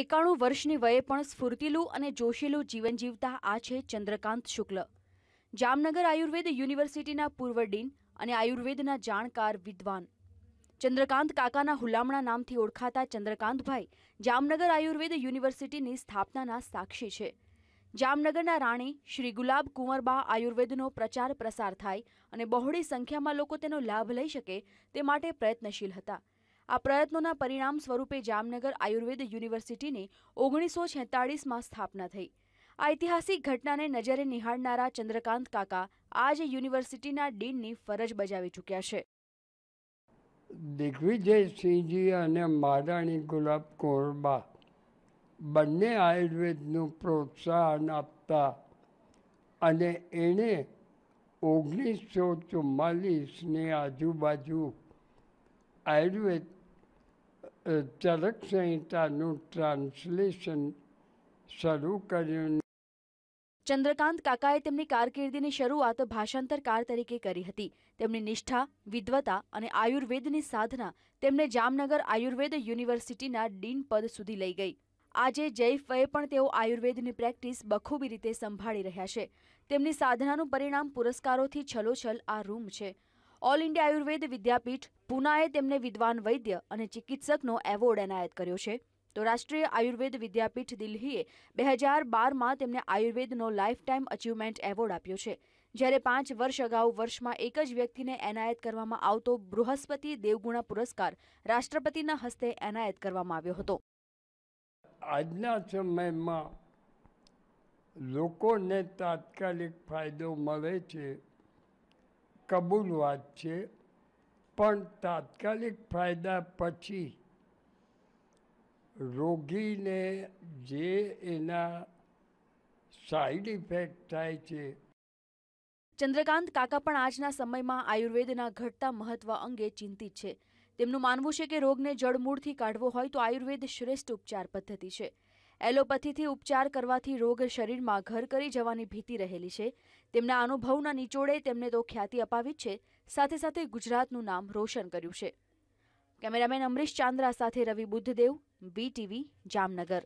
એકાણું વર્ષની વયે પણ સ્ફૂર્તિલું અને જોશીલું જીવન જીવતા આ છે ચંદ્રકાંત શુક્લ જામનગર આયુર્વેદ યુનિવર્સિટીના પૂર્વ ડીન અને આયુર્વેદના જાણકાર વિદ્વાન ચંદ્રકાંત કાકાના હુલામણા નામથી ઓળખાતા ચંદ્રકાંતભાઈ જામનગર આયુર્વેદ યુનિવર્સિટીની સ્થાપનાના સાક્ષી છે જામનગરના રાણી શ્રી ગુલાબ કુંવરબા આયુર્વેદનો પ્રચાર પ્રસાર થાય અને બહોળી સંખ્યામાં લોકો તેનો લાભ લઈ શકે તે માટે પ્રયત્નશીલ હતા આ પ્રયત્નોના પરિણામ સ્વરૂપે જામનગર આયુર્વેદ યુનિવર્સિટીની ઓગણીસો છેતાળીસમાં સ્થાપના થઈ આ ઐતિહાસિક ઘટનાને નજરે નિહાળનારા ચંદ્રકાંત કાકા આજ યુનિવર્સિટીના ડીનની ફરજ બજાવી ચૂક્યા છે દિગ્વિજયસિંહજી અને મારાણી ગુલાબ કોરબા બંને આયુર્વેદનું પ્રોત્સાહન આપતા અને એણે ઓગણીસો ચુમ્માલીસની આજુબાજુ આયુર્વેદ ચરક સંહિતાનું ટ્રાન્સલેશન શરૂ કર્યું ચંદ્રકાંત કાકાએ તેમની કારકિર્દીની શરૂઆત ભાષાંતરકાર તરીકે કરી હતી તેમની નિષ્ઠા વિદ્વતા અને આયુર્વેદની સાધના તેમને જામનગર આયુર્વેદ યુનિવર્સિટીના ડીન પદ સુધી લઈ ગઈ આજે જૈફ વયે પણ તેઓ આયુર્વેદની પ્રેક્ટિસ બખૂબી રીતે સંભાળી રહ્યા છે તેમની સાધનાનું પરિણામ પુરસ્કારોથી છલોછલ આ રૂમ છે ઓલ ઇન્ડિયા આયુર્વેદ વિદ્યાપીઠ પુનાએ તેમને વિદ્વાન વૈદ્ય અને ચિકિત્સકનો એવોર્ડ એનાયત કર્યો છે તો રાષ્ટ્રીય આયુર્વેદ વિદ્યાપીઠ દિલ્હીએ બે હજાર બારમાં તેમને આયુર્વેદનો લાઈફ ટાઈમ અચીવમેન્ટ એવોર્ડ આપ્યો છે જ્યારે પાંચ વર્ષ અગાઉ વર્ષમાં એક જ વ્યક્તિને એનાયત કરવામાં આવતો બૃહસ્પતિ દેવગુણા પુરસ્કાર રાષ્ટ્રપતિના હસ્તે એનાયત કરવામાં આવ્યો હતો આજના સમયમાં લોકોને તાત્કાલિક ફાયદો મળે છે કબૂલ વાત છે પણ તાત્કાલિક ફાયદા પછી રોગીને જે એના સાઈડ ઇફેક્ટ થાય છે ચંદ્રકાંત કાકા પણ આજના સમયમાં આયુર્વેદના ઘટતા મહત્વ અંગે ચિંતિત છે તેમનું માનવું છે કે રોગને જળમૂળથી કાઢવો હોય તો આયુર્વેદ શ્રેષ્ઠ ઉપચાર પદ્ધતિ છે એલોપેથીથી ઉપચાર કરવાથી રોગ શરીરમાં ઘર કરી જવાની ભીતિ રહેલી છે તેમના અનુભવના નીચોડે તેમને તો ખ્યાતિ અપાવી છે સાથે સાથે ગુજરાતનું નામ રોશન કર્યું છે કેમેરામેન અમરીશ ચાંદ્રા સાથે રવિ બુદ્ધદેવ બીટીવી જામનગર